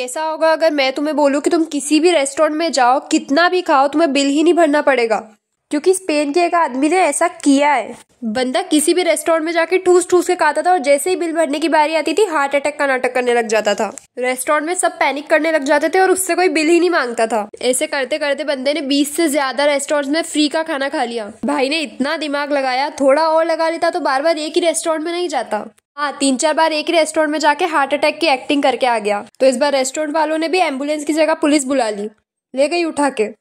कैसा होगा अगर मैं तुम्हें बोलूँ कि तुम किसी भी रेस्टोरेंट में जाओ कितना भी खाओ तुम्हें बिल ही नहीं भरना पड़ेगा क्योंकि स्पेन के एक आदमी ने ऐसा किया है बंदा किसी भी रेस्टोरेंट में जाके ठूस ठूस के खाता था और जैसे ही बिल भरने की बारी आती थी हार्ट अटैक का नाटक करने लग जाता था रेस्टोरेंट में सब पैनिक करने लग जाते थे और उससे कोई बिल ही नहीं मांगता था ऐसे करते करते बंदे ने 20 से ज्यादा रेस्टोरेंट में फ्री का खाना खा लिया भाई ने इतना दिमाग लगाया थोड़ा और लगा लेता तो बार बार एक ही रेस्टोरेंट में नहीं जाता हाँ तीन चार बार एक ही रेस्टोरेंट में जाके हार्ट अटैक की एक्टिंग करके आ गया तो इस बार रेस्टोरेंट वालों ने भी एम्बुलेंस की जगह पुलिस बुला ली ले गई उठा के